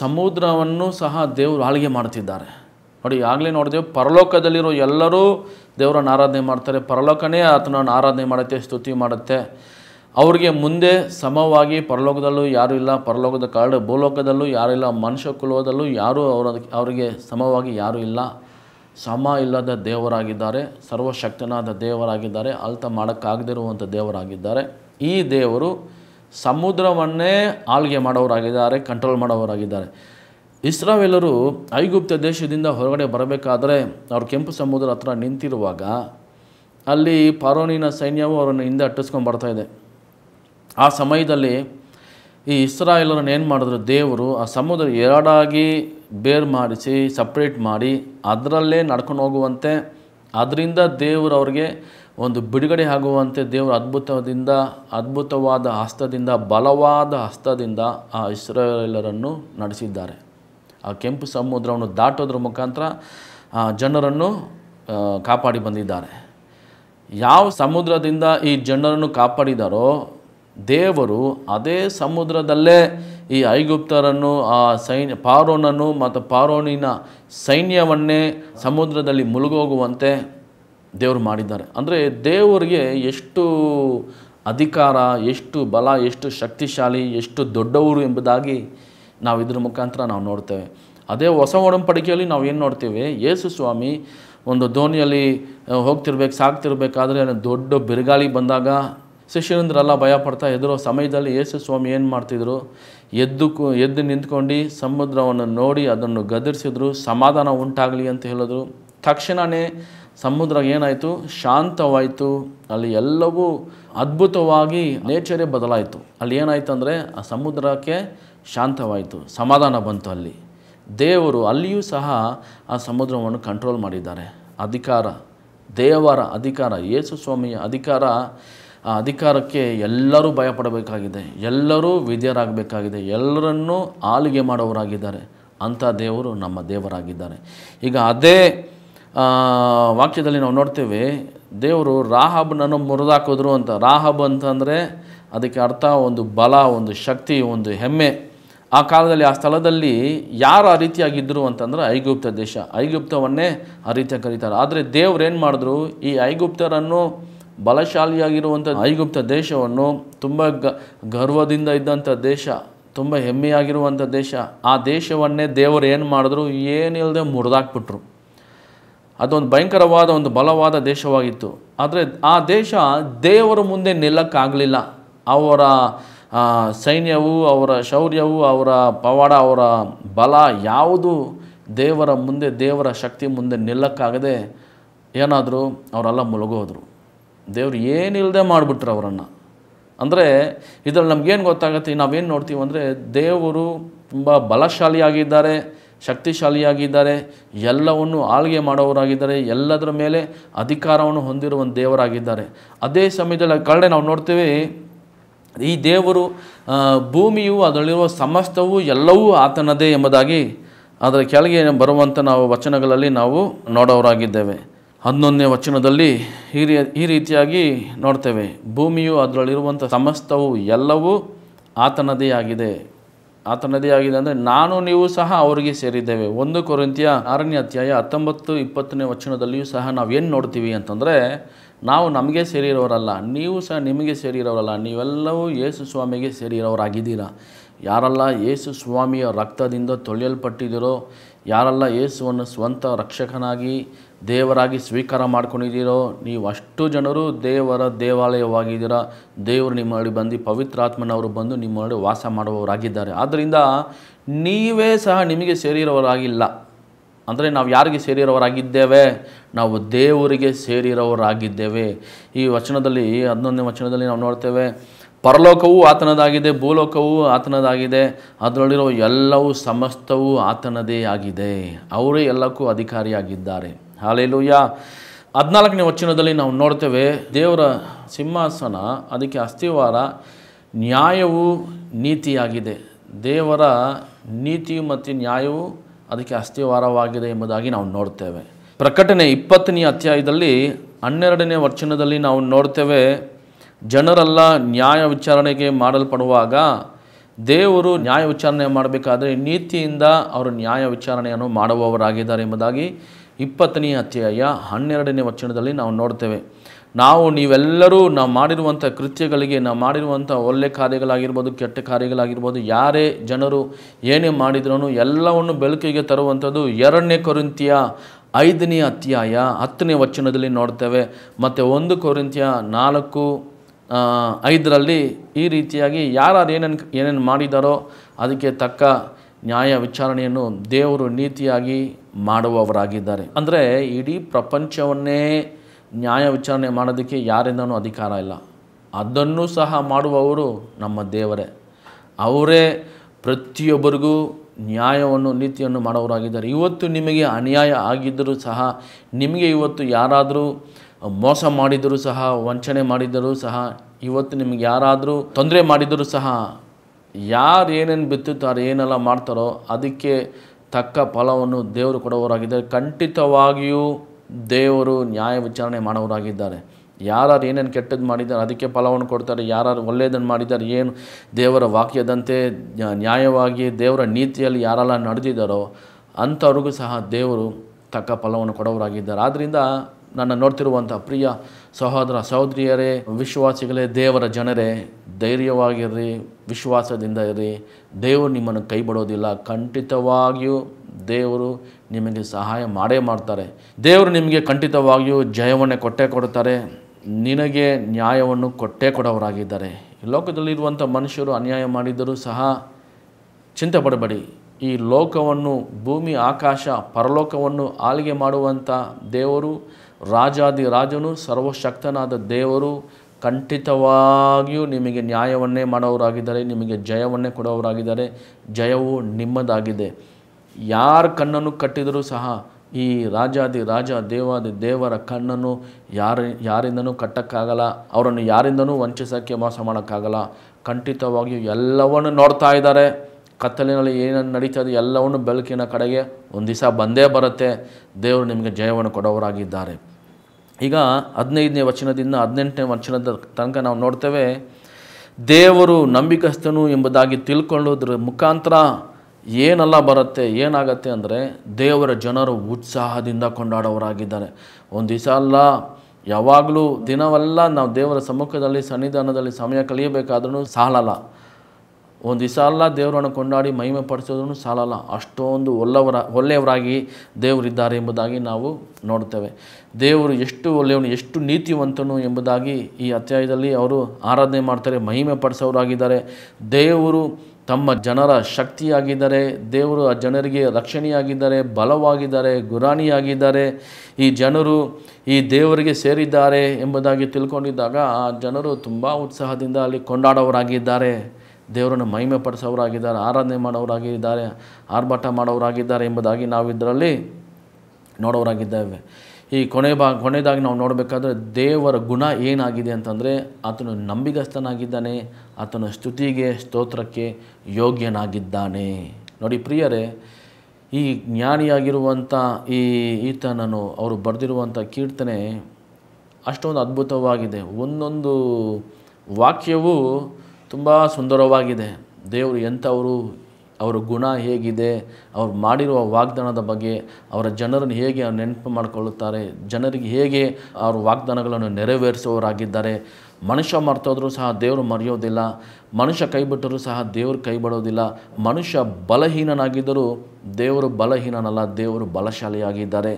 S1: ಸಮುದ್ರವನ್ನು ಸಹ ದೇವರು ಆಳ್ಗೆ ಮಾಡ್ತಿದ್ದಾರೆ ನೋಡಿ ಆಗಲೇ ನೋಡಿದೆವು ಪರಲೋಕದಲ್ಲಿರೋ ಎಲ್ಲರೂ ದೇವರನ್ನು ಆರಾಧನೆ ಮಾಡ್ತಾರೆ ಪರಲೋಕನೇ ಆತನನ್ನು ಆರಾಧನೆ ಮಾಡುತ್ತೆ ಸ್ತುತಿ ಮಾಡುತ್ತೆ ಅವರಿಗೆ ಮುಂದೆ ಸಮವಾಗಿ ಪರಲೋಕದಲ್ಲೂ ಯಾರೂ ಇಲ್ಲ ಪರಲೋಕದ ಕಾರ್ಡ್ ಭೂಲೋಕದಲ್ಲೂ ಯಾರೂ ಇಲ್ಲ ಮನುಷ್ಯ ಕುಲೋದಲ್ಲೂ ಯಾರೂ ಅವರ ಅವರಿಗೆ ಸಮವಾಗಿ ಯಾರೂ ಇಲ್ಲ ಸಮ ಇಲ್ಲದ ದೇವರಾಗಿದ್ದಾರೆ ಸರ್ವಶಕ್ತನಾದ ದೇವರಾಗಿದ್ದಾರೆ ಅಲ್ತ ಮಾಡೋಕ್ಕಾಗದಿರುವಂಥ ದೇವರಾಗಿದ್ದಾರೆ ಈ ದೇವರು ಸಮುದ್ರವನ್ನೇ ಆಳ್ಗೆ ಮಾಡೋರಾಗಿದ್ದಾರೆ ಕಂಟ್ರೋಲ್ ಮಾಡೋರಾಗಿದ್ದಾರೆ ಇಸ್ರಾವೆಲ್ಲರು ಐಗುಪ್ತ ದೇಶದಿಂದ ಹೊರಗಡೆ ಬರಬೇಕಾದ್ರೆ ಅವ್ರು ಕೆಂಪು ಸಮುದ್ರ ಹತ್ರ ನಿಂತಿರುವಾಗ ಅಲ್ಲಿ ಪಾರೋನಿನ ಸೈನ್ಯವು ಅವರನ್ನು ಹಿಂದೆ ಅಟ್ಟಿಸ್ಕೊಂಡು ಬರ್ತಾಯಿದೆ ಆ ಸಮಯದಲ್ಲಿ ಈ ಇಸ್ರಾಯೇಲರನ್ನು ಏನು ಮಾಡಿದ್ರು ದೇವರು ಆ ಸಮುದ್ರ ಎರಡಾಗಿ ಬೇರ್ ಮಾಡಿಸಿ ಸಪ್ರೇಟ್ ಮಾಡಿ ಅದರಲ್ಲೇ ನಡ್ಕೊಂಡು ಹೋಗುವಂತೆ ಅದರಿಂದ ದೇವರು ಅವ್ರಿಗೆ ಒಂದು ಬಿಡುಗಡೆ ಆಗುವಂತೆ ದೇವರು ಅದ್ಭುತದಿಂದ ಅದ್ಭುತವಾದ ಹಸ್ತದಿಂದ ಬಲವಾದ ಹಸ್ತದಿಂದ ಆ ಇಸ್ರಾಯೇಲರನ್ನು ನಡೆಸಿದ್ದಾರೆ ಆ ಕೆಂಪು ಸಮುದ್ರವನ್ನು ದಾಟೋದ್ರ ಮುಖಾಂತರ ಆ ಜನರನ್ನು ಕಾಪಾಡಿ ಬಂದಿದ್ದಾರೆ ಯಾವ ಸಮುದ್ರದಿಂದ ಈ ಜನರನ್ನು ಕಾಪಾಡಿದಾರೋ ದೇವರು ಅದೇ ಸಮುದ್ರದಲ್ಲೇ ಈ ಐಗುಪ್ತರನ್ನು ಆ ಸೈನ್ಯ ಪಾರೋನನ್ನು ಮತ್ತು ಪಾರೋನಿನ ಸೈನ್ಯವನ್ನೇ ಸಮುದ್ರದಲ್ಲಿ ಮುಳುಗೋಗುವಂತೆ ದೇವರು ಮಾಡಿದ್ದಾರೆ ಅಂದರೆ ದೇವರಿಗೆ ಎಷ್ಟು ಅಧಿಕಾರ ಎಷ್ಟು ಬಲ ಎಷ್ಟು ಶಕ್ತಿಶಾಲಿ ಎಷ್ಟು ದೊಡ್ಡವರು ಎಂಬುದಾಗಿ ನಾವು ಇದ್ರ ಮುಖಾಂತರ ನಾವು ನೋಡ್ತೇವೆ ಅದೇ ಹೊಸ ಒಡಂಬಡಿಕೆಯಲ್ಲಿ ನಾವು ಏನು ನೋಡ್ತೀವಿ ಯೇಸು ಸ್ವಾಮಿ ಒಂದು ದೋಣಿಯಲ್ಲಿ ಹೋಗ್ತಿರ್ಬೇಕು ಸಾಕ್ತಿರ್ಬೇಕಾದ್ರೆ ದೊಡ್ಡ ಬಿರುಗಾಳಿ ಬಂದಾಗ ಭಯ ಪಡ್ತಾ ಇದ್ದರು ಸಮಯದಲ್ಲಿ ಯೇಸು ಸ್ವಾಮಿ ಏನು ಮಾಡ್ತಿದ್ರು ಎದ್ದು ಎದ್ದು ನಿಂತ್ಕೊಂಡು ಸಮುದ್ರವನ್ನು ನೋಡಿ ಅದನ್ನು ಗದರಿಸಿದ್ರು ಸಮಾಧಾನ ಉಂಟಾಗಲಿ ಅಂತ ಹೇಳಿದ್ರು ತಕ್ಷಣವೇ ಸಮುದ್ರ ಏನಾಯಿತು ಶಾಂತವಾಯಿತು ಅಲ್ಲಿ ಎಲ್ಲವೂ ಅದ್ಭುತವಾಗಿ ನೇಚರೇ ಬದಲಾಯಿತು ಅಲ್ಲಿ ಏನಾಯಿತು ಅಂದರೆ ಆ ಸಮುದ್ರಕ್ಕೆ ಶಾಂತವಾಯಿತು ಸಮಾಧಾನ ಬಂತು ಅಲ್ಲಿ ದೇವರು ಅಲ್ಲಿಯೂ ಸಹ ಆ ಸಮುದ್ರವನ್ನು ಕಂಟ್ರೋಲ್ ಮಾಡಿದ್ದಾರೆ ಅಧಿಕಾರ ದೇವರ ಅಧಿಕಾರ ಯೇಸು ಸ್ವಾಮಿಯ ಅಧಿಕಾರ ಆ ಅಧಿಕಾರಕ್ಕೆ ಎಲ್ಲರೂ ಭಯಪಡಬೇಕಾಗಿದೆ ಎಲ್ಲರೂ ವಿದ್ಯರಾಗಬೇಕಾಗಿದೆ ಎಲ್ಲರನ್ನೂ ಆಲಿಗೆ ಮಾಡೋರಾಗಿದ್ದಾರೆ ಅಂಥ ದೇವರು ನಮ್ಮ ದೇವರಾಗಿದ್ದಾರೆ ಈಗ ಅದೇ ವಾಕ್ಯದಲ್ಲಿ ನಾವು ನೋಡ್ತೇವೆ ದೇವರು ರಾಹಬ್ನನ್ನು ಮುರಿದಾಕಿದ್ರು ಅಂತ ರಾಹಬ್ ಅಂತಂದರೆ ಅದಕ್ಕೆ ಅರ್ಥ ಒಂದು ಬಲ ಒಂದು ಶಕ್ತಿ ಒಂದು ಹೆಮ್ಮೆ ಆ ಕಾಲದಲ್ಲಿ ಆ ಸ್ಥಳದಲ್ಲಿ ಯಾರು ಆ ರೀತಿಯಾಗಿದ್ದರು ಅಂತಂದರೆ ಐಗುಪ್ತ ದೇಶ ಐಗುಪ್ತವನ್ನೇ ಆ ರೀತಿಯಾಗಿ ಕರೀತಾರೆ ಆದರೆ ದೇವ್ರು ಏನು ಮಾಡಿದ್ರು ಈ ಐಗುಪ್ತರನ್ನು ಬಲಶಾಲಿಯಾಗಿರುವಂಥ ಐಗುಪ್ತ ದೇಶವನ್ನು ತುಂಬ ಗರ್ವದಿಂದ ಇದ್ದಂಥ ದೇಶ ತುಂಬ ಹೆಮ್ಮೆಯಾಗಿರುವಂಥ ದೇಶ ಆ ದೇಶವನ್ನೇ ದೇವರು ಏನು ಮಾಡಿದ್ರು ಏನಿಲ್ಲದೆ ಮುರಿದಾಕ್ಬಿಟ್ರು ಅದೊಂದು ಭಯಂಕರವಾದ ಒಂದು ಬಲವಾದ ದೇಶವಾಗಿತ್ತು ಆದರೆ ಆ ದೇಶ ದೇವರ ಮುಂದೆ ನಿಲ್ಲಕ್ಕಾಗಲಿಲ್ಲ ಅವರ ಸೈನ್ಯವು ಅವರ ಶೌರ್ಯವು ಅವರ ಪವಾಡ ಅವರ ಬಲ ಯಾವುದು ದೇವರ ಮುಂದೆ ದೇವರ ಶಕ್ತಿ ಮುಂದೆ ನಿಲ್ಲಕ್ಕಾಗದೆ ಏನಾದರೂ ಅವರೆಲ್ಲ ಮುಳುಗೋದ್ರು ದೇವ್ರು ಏನಿಲ್ಲದೆ ಮಾಡಿಬಿಟ್ರು ಅವರನ್ನು ಅಂದರೆ ಇದರಲ್ಲಿ ನಮಗೇನು ಗೊತ್ತಾಗುತ್ತೆ ನಾವೇನು ನೋಡ್ತೀವಿ ಅಂದರೆ ದೇವರು ತುಂಬ ಬಲಶಾಲಿಯಾಗಿದ್ದಾರೆ ಶಕ್ತಿಶಾಲಿಯಾಗಿದ್ದಾರೆ ಎಲ್ಲವನ್ನು ಆಳ್ಗೆ ಮಾಡೋರಾಗಿದ್ದಾರೆ ಎಲ್ಲದರ ಮೇಲೆ ಅಧಿಕಾರವನ್ನು ಹೊಂದಿರುವ ಒಂದು ದೇವರಾಗಿದ್ದಾರೆ ಅದೇ ಸಮಯದಲ್ಲಿ ಕಳೆ ನಾವು ನೋಡ್ತೀವಿ ಈ ದೇವರು ಭೂಮಿಯು ಅದರಲ್ಲಿರುವ ಸಮಸ್ತವು ಎಲ್ಲವೂ ಆತನದೇ ಎಂಬುದಾಗಿ ಅದರ ಕೆಳಗೆ ಬರುವಂಥ ನಾವು ವಚನಗಳಲ್ಲಿ ನಾವು ನೋಡೋರಾಗಿದ್ದೇವೆ ಹನ್ನೊಂದನೇ ವಚನದಲ್ಲಿ ಈ ಈ ರೀತಿಯಾಗಿ ನೋಡ್ತೇವೆ ಭೂಮಿಯು ಅದರಲ್ಲಿರುವಂಥ ಸಮಸ್ತವು ಎಲ್ಲವೂ ಆತನದೇ ಆಗಿದೆ ಆತನದೇ ಆಗಿದೆ ಅಂದರೆ ನಾನು ನೀವು ಸಹ ಅವರಿಗೆ ಸೇರಿದ್ದೇವೆ ಒಂದು ಕೊರಂತಿಯ ಆರನೇ ಅಧ್ಯಾಯ ಹತ್ತೊಂಬತ್ತು ಇಪ್ಪತ್ತನೇ ವಚನದಲ್ಲಿಯೂ ಸಹ ನಾವೇನು ನೋಡ್ತೀವಿ ಅಂತಂದರೆ ನಾವು ನಮಗೆ ಸೇರಿರೋರಲ್ಲ ನೀವು ಸಹ ನಿಮಗೆ ಸೇರಿರೋರಲ್ಲ ನೀವೆಲ್ಲವೂ ಯೇಸು ಸ್ವಾಮಿಗೆ ಸೇರಿರೋರಾಗಿದ್ದೀರಾ ಯಾರೆಲ್ಲ ಯೇಸು ಸ್ವಾಮಿಯ ರಕ್ತದಿಂದ ತೊಳೆಯಲ್ಪಟ್ಟಿದ್ದೀರೋ ಯಾರೆಲ್ಲ ಯೇಸುವನ್ನು ಸ್ವಂತ ರಕ್ಷಕನಾಗಿ ದೇವರಾಗಿ ಸ್ವೀಕಾರ ಮಾಡ್ಕೊಂಡಿದ್ದೀರೋ ನೀವು ಅಷ್ಟು ಜನರು ದೇವರ ದೇವಾಲಯವಾಗಿದ್ದೀರಾ ದೇವರು ನಿಮ್ಮಲ್ಲಿ ಬಂದು ಪವಿತ್ರಾತ್ಮನವರು ಬಂದು ನಿಮ್ಮೊಳಗೆ ವಾಸ ಮಾಡುವವರಾಗಿದ್ದಾರೆ ಆದ್ದರಿಂದ ನೀವೇ ಸಹ ನಿಮಗೆ ಸೇರಿರೋರಾಗಿಲ್ಲ ಅಂದರೆ ನಾವು ಯಾರಿಗೆ ಸೇರಿರೋರಾಗಿದ್ದೇವೆ ನಾವು ದೇವರಿಗೆ ಸೇರಿರೋರಾಗಿದ್ದೇವೆ ಈ ವಚನದಲ್ಲಿ ಹನ್ನೊಂದನೇ ವಚನದಲ್ಲಿ ನಾವು ನೋಡ್ತೇವೆ ಪರಲೋಕವೂ ಆತನದಾಗಿದೆ ಭೂಲೋಕವೂ ಆತನದಾಗಿದೆ ಅದರಲ್ಲಿರೋ ಎಲ್ಲವೂ ಸಮಸ್ತವೂ ಆತನದೇ ಆಗಿದೆ ಅವರೇ ಎಲ್ಲಕ್ಕೂ ಅಧಿಕಾರಿಯಾಗಿದ್ದಾರೆ ಹಾಲೆಲುಯ್ಯ ಹದಿನಾಲ್ಕನೇ ವಚನದಲ್ಲಿ ನಾವು ನೋಡ್ತೇವೆ ದೇವರ ಸಿಂಹಾಸನ ಅದಕ್ಕೆ ಅಸ್ಥಿವಾರ ನ್ಯಾಯವು ನೀತಿಯಾಗಿದೆ ದೇವರ ನೀತಿ ಮತ್ತು ನ್ಯಾಯವು ಅದಕ್ಕೆ ಅಸ್ಥಿವಾರವಾಗಿದೆ ಎಂಬುದಾಗಿ ನಾವು ನೋಡ್ತೇವೆ ಪ್ರಕಟಣೆ ಇಪ್ಪತ್ತನೇ ಅಧ್ಯಾಯದಲ್ಲಿ ಹನ್ನೆರಡನೇ ವಚನದಲ್ಲಿ ನಾವು ನೋಡ್ತೇವೆ ಜನರೆಲ್ಲ ನ್ಯಾಯ ವಿಚಾರಣೆಗೆ ಮಾಡಲ್ಪಡುವಾಗ ದೇವರು ನ್ಯಾಯ ವಿಚಾರಣೆ ಮಾಡಬೇಕಾದರೆ ನೀತಿಯಿಂದ ಅವರು ನ್ಯಾಯ ವಿಚಾರಣೆಯನ್ನು ಮಾಡುವವರಾಗಿದ್ದಾರೆ ಎಂಬುದಾಗಿ ಇಪ್ಪತ್ತನೇ ಅಧ್ಯಾಯ ಹನ್ನೆರಡನೇ ವಚನದಲ್ಲಿ ನಾವು ನೋಡ್ತೇವೆ ನಾವು ನೀವೆಲ್ಲರೂ ನಾವು ಮಾಡಿರುವಂಥ ಕೃತ್ಯಗಳಿಗೆ ನಾವು ಮಾಡಿರುವಂಥ ಒಳ್ಳೆ ಕಾರ್ಯಗಳಾಗಿರ್ಬೋದು ಕೆಟ್ಟ ಕಾರ್ಯಗಳಾಗಿರ್ಬೋದು ಯಾರೇ ಜನರು ಏನೇ ಮಾಡಿದ್ರೂ ಎಲ್ಲವನ್ನು ಬೆಳಕಿಗೆ ತರುವಂಥದ್ದು ಎರಡನೇ ಕೊರಿಂತಿಯ ಐದನೇ ಅಧ್ಯಾಯ ಹತ್ತನೇ ವಚನದಲ್ಲಿ ನೋಡ್ತೇವೆ ಮತ್ತು ಒಂದು ಕೊರಿಂತಿಯ ನಾಲ್ಕು ಐದರಲ್ಲಿ ಈ ರೀತಿಯಾಗಿ ಯಾರು ಏನೇನು ಏನೇನು ಮಾಡಿದಾರೋ ಅದಕ್ಕೆ ತಕ್ಕ ನ್ಯಾಯ ವಿಚಾರಣೆಯನ್ನು ದೇವರು ನೀತಿಯಾಗಿ ಮಾಡುವವರಾಗಿದ್ದಾರೆ ಅಂದರೆ ಇಡೀ ಪ್ರಪಂಚವನ್ನೇ ನ್ಯಾಯ ವಿಚಾರಣೆ ಮಾಡೋದಕ್ಕೆ ಯಾರಿಂದನೂ ಅಧಿಕಾರ ಇಲ್ಲ ಅದನ್ನು ಸಹ ಮಾಡುವವರು ನಮ್ಮ ದೇವರೇ ಅವರೇ ಪ್ರತಿಯೊಬ್ಬರಿಗೂ ನ್ಯಾಯವನ್ನು ನೀತಿಯನ್ನು ಮಾಡುವವರಾಗಿದ್ದಾರೆ ಇವತ್ತು ನಿಮಗೆ ಅನ್ಯಾಯ ಆಗಿದ್ದರೂ ಸಹ ನಿಮಗೆ ಇವತ್ತು ಯಾರಾದರೂ ಮೋಸ ಮಾಡಿದರೂ ಸಹ ವಂಚನೆ ಮಾಡಿದರೂ ಸಹ ಇವತ್ತು ನಿಮಗೆ ಯಾರಾದರೂ ತೊಂದರೆ ಮಾಡಿದರೂ ಸಹ ಯಾರು ಏನೇನು ಬಿತ್ತುತ್ತಾರೋ ಏನೆಲ್ಲ ಮಾಡ್ತಾರೋ ಅದಕ್ಕೆ ತಕ್ಕ ಫಲವನ್ನು ದೇವರು ಕೊಡುವವರಾಗಿದ್ದಾರೆ ಖಂಡಿತವಾಗಿಯೂ ದೇವರು ನ್ಯಾಯ ವಿಚಾರಣೆ ಮಾಡುವವರಾಗಿದ್ದಾರೆ ಯಾರು ಏನೇನು ಕೆಟ್ಟದ್ದು ಮಾಡಿದ್ದಾರೆ ಅದಕ್ಕೆ ಫಲವನ್ನು ಕೊಡ್ತಾರೆ ಯಾರು ಒಳ್ಳೆಯದನ್ನು ಮಾಡಿದ್ದಾರೆ ಏನು ದೇವರ ವಾಕ್ಯದಂತೆ ನ್ಯಾಯವಾಗಿ ದೇವರ ನೀತಿಯಲ್ಲಿ ಯಾರೆಲ್ಲ ನಡೆದಿದ್ದಾರೋ ಅಂಥವ್ರಿಗೂ ಸಹ ದೇವರು ತಕ್ಕ ಫಲವನ್ನು ಕೊಡೋರಾಗಿದ್ದಾರೆ ಆದ್ದರಿಂದ ನನ್ನ ನೋಡ್ತಿರುವಂಥ ಪ್ರಿಯ ಸಹೋದರ ಸಹೋದರಿಯರೇ ವಿಶ್ವಾಸಿಗಳೇ ದೇವರ ಜನರೇ ಧೈರ್ಯವಾಗಿರ್ರಿ ವಿಶ್ವಾಸದಿಂದ ಇರ್ರಿ ದೇವರು ನಿಮ್ಮನ್ನು ಕೈ ಬಿಡೋದಿಲ್ಲ ಖಂಡಿತವಾಗಿಯೂ ದೇವರು ನಿಮಗೆ ಸಹಾಯ ಮಾಡೇ ಮಾಡ್ತಾರೆ ದೇವರು ನಿಮಗೆ ಖಂಡಿತವಾಗಿಯೂ ಜಯವನ್ನೇ ಕೊಟ್ಟೇ ಕೊಡ್ತಾರೆ ನಿನಗೆ ನ್ಯಾಯವನ್ನು ಕೊಟ್ಟೇ ಕೊಡೋರಾಗಿದ್ದಾರೆ ಲೋಕದಲ್ಲಿರುವಂಥ ಮನುಷ್ಯರು ಅನ್ಯಾಯ ಮಾಡಿದರೂ ಸಹ ಚಿಂತೆ ಪಡಬೇಡಿ ಈ ಲೋಕವನ್ನು ಭೂಮಿ ಆಕಾಶ ಪರಲೋಕವನ್ನು ಆಳಿಗೆ ಮಾಡುವಂಥ ದೇವರು ರಾಜಾದಿ ರಾಜನು ಸರ್ವಶಕ್ತನಾದ ದೇವರು ಖಂಡಿತವಾಗಿಯೂ ನಿಮಗೆ ನ್ಯಾಯವನ್ನೇ ಮಾಡೋರಾಗಿದ್ದಾರೆ ನಿಮಗೆ ಜಯವನ್ನೇ ಕೊಡೋರಾಗಿದ್ದಾರೆ ಜಯವು ನಿಮ್ಮದಾಗಿದೆ ಯಾರ ಕಣ್ಣನ್ನು ಕಟ್ಟಿದರೂ ಸಹ ಈ ರಾಜಾದಿ ರಾಜ ದೇವಾದಿ ದೇವರ ಕಣ್ಣನ್ನು ಯಾರ ಯಾರಿಂದನೂ ಕಟ್ಟೋಕ್ಕಾಗಲ್ಲ ಅವರನ್ನು ಯಾರಿಂದನೂ ವಂಚಿಸೋಕ್ಕೆ ಮೋಸ ಮಾಡೋಕ್ಕಾಗಲ್ಲ ಖಂಡಿತವಾಗಿಯೂ ಎಲ್ಲವನ್ನು ನೋಡ್ತಾ ಇದ್ದಾರೆ ಕತ್ತಲಿನಲ್ಲಿ ಏನೇನು ನಡೀತಾ ಇದೆ ಎಲ್ಲವನ್ನು ಬೆಳಕಿನ ಕಡೆಗೆ ಒಂದು ದಿವಸ ಬಂದೇ ಬರುತ್ತೆ ದೇವರು ನಿಮಗೆ ಜಯವನ್ನು ಕೊಡೋರಾಗಿದ್ದಾರೆ ಈಗ ಹದಿನೈದನೇ ವಚನದಿಂದ ಹದಿನೆಂಟನೇ ವಚನದ ತನಕ ನಾವು ನೋಡ್ತೇವೆ ದೇವರು ನಂಬಿಕಸ್ತನು ಎಂಬುದಾಗಿ ತಿಳ್ಕೊಳ್ಳೋದ್ರ ಮುಖಾಂತರ ಏನೆಲ್ಲ ಬರುತ್ತೆ ಏನಾಗತ್ತೆ ಅಂದರೆ ದೇವರ ಜನರು ಉತ್ಸಾಹದಿಂದ ಕೊಂಡಾಡೋರಾಗಿದ್ದಾರೆ ಒಂದು ದಿವಸ ಅಲ್ಲ ಯಾವಾಗಲೂ ದಿನವೆಲ್ಲ ನಾವು ದೇವರ ಸಮ್ಮುಖದಲ್ಲಿ ಸನ್ನಿಧಾನದಲ್ಲಿ ಸಮಯ ಕಳೆಯಬೇಕಾದ್ರೂ ಸಾಲಲ್ಲ ಒಂದು ದಿವಸ ಅಲ್ಲ ದೇವರನ್ನು ಕೊಂಡಾಡಿ ಮಹಿಮೆ ಪಡಿಸೋದನ್ನು ಸಾಲಲ್ಲ ಅಷ್ಟೊಂದು ಒಲ್ಲವರ ಒಳ್ಳೆಯವರಾಗಿ ದೇವರಿದ್ದಾರೆ ಎಂಬುದಾಗಿ ನಾವು ನೋಡ್ತೇವೆ ದೇವರು ಎಷ್ಟು ಒಳ್ಳೆಯವನು ಎಷ್ಟು ನೀತಿವಂತನು ಎಂಬುದಾಗಿ ಈ ಅಧ್ಯಾಯದಲ್ಲಿ ಅವರು ಆರಾಧನೆ ಮಾಡ್ತಾರೆ ಮಹಿಮೆ ಪಡಿಸೋರಾಗಿದ್ದಾರೆ ದೇವರು ತಮ್ಮ ಜನರ ಶಕ್ತಿಯಾಗಿದ್ದಾರೆ ದೇವರು ಆ ಜನರಿಗೆ ರಕ್ಷಣೆಯಾಗಿದ್ದಾರೆ ಬಲವಾಗಿದ್ದಾರೆ ಗುರಾಣಿಯಾಗಿದ್ದಾರೆ ಈ ಜನರು ಈ ದೇವರಿಗೆ ಸೇರಿದ್ದಾರೆ ಎಂಬುದಾಗಿ ತಿಳ್ಕೊಂಡಿದ್ದಾಗ ಆ ಜನರು ತುಂಬ ಉತ್ಸಾಹದಿಂದ ಅಲ್ಲಿ ಕೊಂಡಾಡೋರಾಗಿದ್ದಾರೆ ದೇವರನ್ನು ಮಹಿಮೆ ಪಡಿಸೋರಾಗಿದ್ದಾರೆ ಆರಾಧನೆ ಮಾಡೋರಾಗಿದ್ದಾರೆ ಆರ್ಭಟ ಮಾಡೋರಾಗಿದ್ದಾರೆ ಎಂಬುದಾಗಿ ನಾವು ಇದರಲ್ಲಿ ನೋಡೋರಾಗಿದ್ದೇವೆ ಈ ಕೊನೆ ಬಾ ಕೊನೆಯದಾಗಿ ನಾವು ನೋಡಬೇಕಾದ್ರೆ ದೇವರ ಗುಣ ಏನಾಗಿದೆ ಅಂತಂದರೆ ಆತನು ನಂಬಿಗಸ್ತನಾಗಿದ್ದಾನೆ ಆತನ ಸ್ತುತಿಗೆ ಸ್ತೋತ್ರಕ್ಕೆ ಯೋಗ್ಯನಾಗಿದ್ದಾನೆ ನೋಡಿ ಪ್ರಿಯರೇ ಈ ಜ್ಞಾನಿಯಾಗಿರುವಂಥ ಈ ಈತನನ್ನು ಅವರು ಬರೆದಿರುವಂಥ ಕೀರ್ತನೆ ಅಷ್ಟೊಂದು ಅದ್ಭುತವಾಗಿದೆ ಒಂದೊಂದು ವಾಕ್ಯವೂ ತುಂಬ ಸುಂದರವಾಗಿದೆ ದೇವರು ಎಂಥವರು ಅವರ ಗುಣ ಹೇಗಿದೆ ಅವರು ಮಾಡಿರುವ ವಾಗ್ದಾನದ ಬಗ್ಗೆ ಅವರ ಜನರನ್ನು ಹೇಗೆ ನೆನಪು ಮಾಡಿಕೊಳ್ಳುತ್ತಾರೆ ಜನರಿಗೆ ಹೇಗೆ ಅವರ ವಾಗ್ದಾನಗಳನ್ನು ನೆರವೇರಿಸುವವರಾಗಿದ್ದಾರೆ ಮನುಷ್ಯ ಮರ್ತೋದ್ರೂ ಸಹ ದೇವರು ಮರೆಯೋದಿಲ್ಲ ಮನುಷ್ಯ ಕೈಬಿಟ್ಟರೂ ಸಹ ದೇವರು ಕೈಬಿಡೋದಿಲ್ಲ ಮನುಷ್ಯ ಬಲಹೀನನಾಗಿದ್ದರೂ ದೇವರು ಬಲಹೀನನಲ್ಲ ದೇವರು ಬಲಶಾಲಿಯಾಗಿದ್ದಾರೆ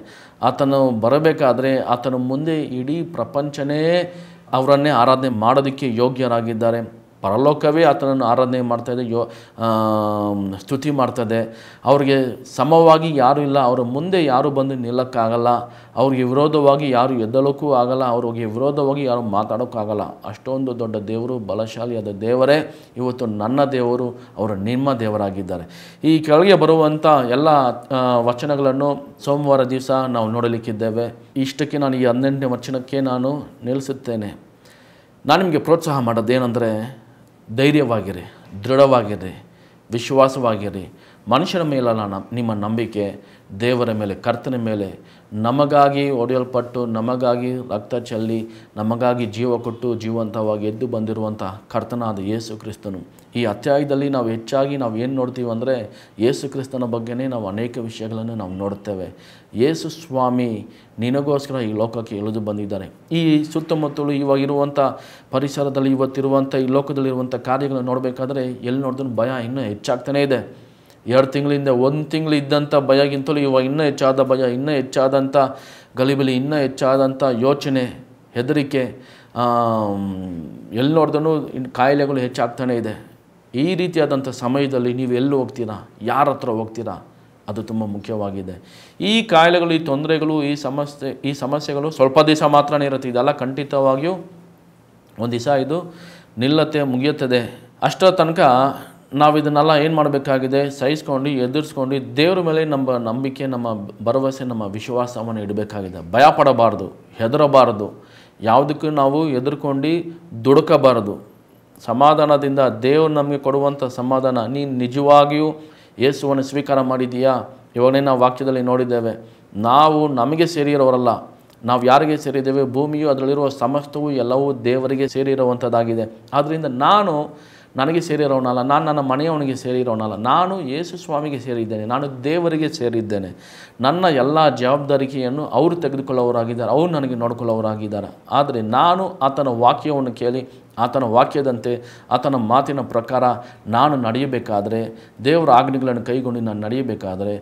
S1: ಆತನು ಬರಬೇಕಾದರೆ ಆತನ ಮುಂದೆ ಇಡೀ ಪ್ರಪಂಚನೇ ಅವರನ್ನೇ ಆರಾಧನೆ ಮಾಡೋದಕ್ಕೆ ಯೋಗ್ಯರಾಗಿದ್ದಾರೆ ಪರಲೋಕವೇ ಆತನನ್ನು ಆರಾಧನೆ ಮಾಡ್ತಾಯಿದೆ ಯೋ ಸ್ತುತಿ ಮಾಡ್ತದೆ ಅವರಿಗೆ ಸಮವಾಗಿ ಯಾರೂ ಇಲ್ಲ ಅವರ ಮುಂದೆ ಯಾರೂ ಬಂದು ನಿಲ್ಲಕ್ಕಾಗಲ್ಲ ಅವ್ರಿಗೆ ವಿರೋಧವಾಗಿ ಯಾರು ಎದ್ದಲಕ್ಕೂ ಆಗಲ್ಲ ಅವ್ರಿಗೆ ವಿರೋಧವಾಗಿ ಯಾರು ಮಾತಾಡೋಕ್ಕಾಗಲ್ಲ ಅಷ್ಟೊಂದು ದೊಡ್ಡ ದೇವರು ಬಲಶಾಲಿಯಾದ ದೇವರೇ ಇವತ್ತು ನನ್ನ ದೇವರು ಅವರು ನಿಮ್ಮ ದೇವರಾಗಿದ್ದಾರೆ ಈ ಕೆಳಗೆ ಬರುವಂಥ ಎಲ್ಲ ವಚನಗಳನ್ನು ಸೋಮವಾರ ದಿವಸ ನಾವು ನೋಡಲಿಕ್ಕಿದ್ದೇವೆ ಇಷ್ಟಕ್ಕೆ ನಾನು ಈ ಹನ್ನೆಂಟನೇ ವಚನಕ್ಕೆ ನಾನು ನಿಲ್ಲಿಸುತ್ತೇನೆ ನಾನು ನಿಮಗೆ ಪ್ರೋತ್ಸಾಹ ಮಾಡೋದೇನೆಂದರೆ ಧೈರ್ಯವಾಗಿರಿ ದೃಢವಾಗಿರಿ ವಿಶ್ವಾಸವಾಗಿರಿ ಮನುಷ್ಯರ ಮೇಲೆ ನಿಮ್ಮ ನಂಬಿಕೆ ದೇವರ ಮೇಲೆ ಕರ್ತನ ಮೇಲೆ ನಮಗಾಗಿ ಒಡೆಯಲ್ಪಟ್ಟು ನಮಗಾಗಿ ರಕ್ತ ಚೆಲ್ಲಿ ನಮಗಾಗಿ ಜೀವ ಕೊಟ್ಟು ಜೀವಂತವಾಗಿ ಎದ್ದು ಬಂದಿರುವಂಥ ಕರ್ತನಾದ ಯೇಸು ಕ್ರಿಸ್ತನು ಈ ಅತ್ಯಾಯದಲ್ಲಿ ನಾವು ಹೆಚ್ಚಾಗಿ ನಾವು ಏನು ನೋಡ್ತೀವಿ ಅಂದರೆ ಯೇಸು ಕ್ರಿಸ್ತನ ಬಗ್ಗೆನೇ ನಾವು ಅನೇಕ ವಿಷಯಗಳನ್ನು ನಾವು ನೋಡ್ತೇವೆ ಯೇಸು ಸ್ವಾಮಿ ನಿನಗೋಸ್ಕರ ಈ ಲೋಕಕ್ಕೆ ಇಳಿದು ಬಂದಿದ್ದಾರೆ ಈ ಸುತ್ತಮುತ್ತಲು ಇವಾಗ ಇರುವಂಥ ಪರಿಸರದಲ್ಲಿ ಇವತ್ತಿರುವಂಥ ಈ ಲೋಕದಲ್ಲಿರುವಂಥ ಕಾರ್ಯಗಳನ್ನು ನೋಡಬೇಕಾದ್ರೆ ಎಲ್ಲಿ ನೋಡಿದ್ರು ಭಯ ಇನ್ನೂ ಹೆಚ್ಚಾಗ್ತಾನೇ ಇದೆ ಎರಡು ತಿಂಗಳಿಂದ ಒಂದು ತಿಂಗಳು ಇದ್ದಂಥ ಭಯಗಿಂತಲೂ ಇವಾಗ ಇನ್ನೂ ಹೆಚ್ಚಾದ ಭಯ ಇನ್ನೂ ಹೆಚ್ಚಾದಂಥ ಗಲಿಬಿಲಿ ಇನ್ನೂ ಹೆಚ್ಚಾದಂಥ ಯೋಚನೆ ಹೆದರಿಕೆ ಎಲ್ಲಿ ನೋಡಿದ್ರೂ ಕಾಯಿಲೆಗಳು ಹೆಚ್ಚಾಗ್ತಾನೆ ಇದೆ ಈ ರೀತಿಯಾದಂಥ ಸಮಯದಲ್ಲಿ ನೀವು ಎಲ್ಲಿ ಹೋಗ್ತೀರಾ ಯಾರ ಹತ್ರ ಹೋಗ್ತೀರಾ ಅದು ತುಂಬ ಮುಖ್ಯವಾಗಿದೆ ಈ ಕಾಯಿಲೆಗಳು ಈ ತೊಂದರೆಗಳು ಈ ಸಮಸ್ಯೆ ಈ ಸಮಸ್ಯೆಗಳು ಸ್ವಲ್ಪ ದಿವಸ ಮಾತ್ರನೇ ಇರುತ್ತೆ ಇದೆಲ್ಲ ಖಂಡಿತವಾಗಿಯೂ ಒಂದು ದಿವಸ ಇದು ನಿಲ್ಲತ್ತೆ ಮುಗಿಯುತ್ತದೆ ಅಷ್ಟರ ತನಕ ನಾವು ಇದನ್ನೆಲ್ಲ ಏನು ಮಾಡಬೇಕಾಗಿದೆ ಸಹಿಸ್ಕೊಂಡು ಎದುರಿಸ್ಕೊಂಡು ದೇವ್ರ ಮೇಲೆ ನಮ್ಮ ನಂಬಿಕೆ ನಮ್ಮ ಭರವಸೆ ನಮ್ಮ ವಿಶ್ವಾಸವನ್ನು ಇಡಬೇಕಾಗಿದೆ ಭಯಪಡಬಾರ್ದು ಹೆದರಬಾರದು ಯಾವುದಕ್ಕೂ ನಾವು ಎದುರ್ಕೊಂಡು ದುಡುಕಬಾರದು ಸಮಾಧಾನದಿಂದ ದೇವರು ನಮಗೆ ಕೊಡುವಂಥ ಸಮಾಧಾನ ನೀನು ನಿಜವಾಗಿಯೂ ಯೇಸುವನ್ನು ಸ್ವೀಕಾರ ಮಾಡಿದೀಯಾ ಇವಾಗಲೇ ನಾವು ವಾಕ್ಯದಲ್ಲಿ ನೋಡಿದ್ದೇವೆ ನಾವು ನಮಗೆ ಸೇರಿರೋರಲ್ಲ ನಾವು ಯಾರಿಗೆ ಸೇರಿದ್ದೇವೆ ಭೂಮಿಯು ಅದರಲ್ಲಿರುವ ಸಮಸ್ತವು ಎಲ್ಲವೂ ದೇವರಿಗೆ ಸೇರಿರುವಂಥದ್ದಾಗಿದೆ ಆದ್ದರಿಂದ ನಾನು ನನಗೆ ಸೇರಿರೋನಲ್ಲ ನಾನು ನನ್ನ ಮನೆಯವನಿಗೆ ಸೇರಿರೋನಲ್ಲ ನಾನು ಯೇಸು ಸ್ವಾಮಿಗೆ ಸೇರಿದ್ದೇನೆ ನಾನು ದೇವರಿಗೆ ಸೇರಿದ್ದೇನೆ ನನ್ನ ಎಲ್ಲ ಜವಾಬ್ದಾರಿಕೆಯನ್ನು ಅವರು ತೆಗೆದುಕೊಳ್ಳೋರಾಗಿದ್ದಾರೆ ಅವರು ನನಗೆ ನೋಡಿಕೊಳ್ಳೋರಾಗಿದ್ದಾರೆ ಆದರೆ ನಾನು ಆತನ ವಾಕ್ಯವನ್ನು ಕೇಳಿ ಆತನ ವಾಕ್ಯದಂತೆ ಆತನ ಮಾತಿನ ಪ್ರಕಾರ ನಾನು ನಡೆಯಬೇಕಾದರೆ ದೇವರ ಆಜ್ಞೆಗಳನ್ನು ಕೈಗೊಂಡು ನಾನು ನಡೆಯಬೇಕಾದರೆ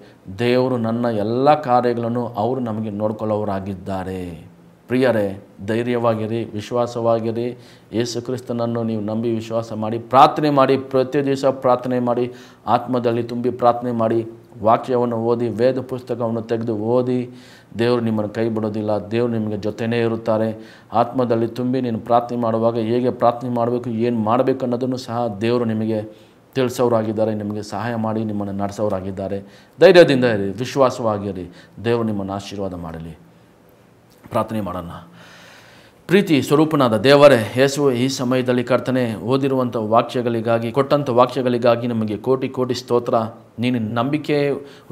S1: ದೇವರು ನನ್ನ ಎಲ್ಲ ಕಾರ್ಯಗಳನ್ನು ಅವರು ನಮಗೆ ನೋಡಿಕೊಳ್ಳೋರಾಗಿದ್ದಾರೆ ಪ್ರಿಯರೇ ಧೈರ್ಯವಾಗಿರಿ ವಿಶ್ವಾಸವಾಗಿರಿ ಯೇಸು ಕ್ರಿಸ್ತನನ್ನು ನೀವು ನಂಬಿ ವಿಶ್ವಾಸ ಮಾಡಿ ಪ್ರಾರ್ಥನೆ ಮಾಡಿ ಪ್ರತಿ ದಿವಸ ಪ್ರಾರ್ಥನೆ ಮಾಡಿ ಆತ್ಮದಲ್ಲಿ ತುಂಬಿ ಪ್ರಾರ್ಥನೆ ಮಾಡಿ ವಾಕ್ಯವನ್ನು ಓದಿ ವೇದ ಪುಸ್ತಕವನ್ನು ತೆಗೆದು ಓದಿ ದೇವರು ನಿಮ್ಮನ್ನು ಕೈ ಬಿಡೋದಿಲ್ಲ ದೇವರು ನಿಮಗೆ ಜೊತೆಯೇ ಇರುತ್ತಾರೆ ಆತ್ಮದಲ್ಲಿ ತುಂಬಿ ನೀನು ಪ್ರಾರ್ಥನೆ ಮಾಡುವಾಗ ಹೇಗೆ ಪ್ರಾರ್ಥನೆ ಮಾಡಬೇಕು ಏನು ಮಾಡಬೇಕು ಅನ್ನೋದನ್ನು ಸಹ ದೇವರು ನಿಮಗೆ ತಿಳಿಸೋರಾಗಿದ್ದಾರೆ ನಿಮಗೆ ಸಹಾಯ ಮಾಡಿ ನಿಮ್ಮನ್ನು ನಡೆಸೋರಾಗಿದ್ದಾರೆ ಧೈರ್ಯದಿಂದ ಇರಿ ವಿಶ್ವಾಸವಾಗಿರಿ ದೇವರು ನಿಮ್ಮನ್ನು ಆಶೀರ್ವಾದ ಮಾಡಲಿ ಪ್ರಾರ್ಥನೆ ಮಾಡೋಣ ಪ್ರೀತಿ ಸ್ವರೂಪನಾದ ದೇವರೇ ಯೇಸು ಈ ಸಮಯದಲ್ಲಿ ಕರ್ತನೆ ಓದಿರುವಂಥ ವಾಕ್ಯಗಳಿಗಾಗಿ ಕೊಟ್ಟಂಥ ವಾಕ್ಯಗಳಿಗಾಗಿ ನಮಗೆ ಕೋಟಿ ಕೋಟಿ ಸ್ತೋತ್ರ ನೀನು ನಂಬಿಕೆ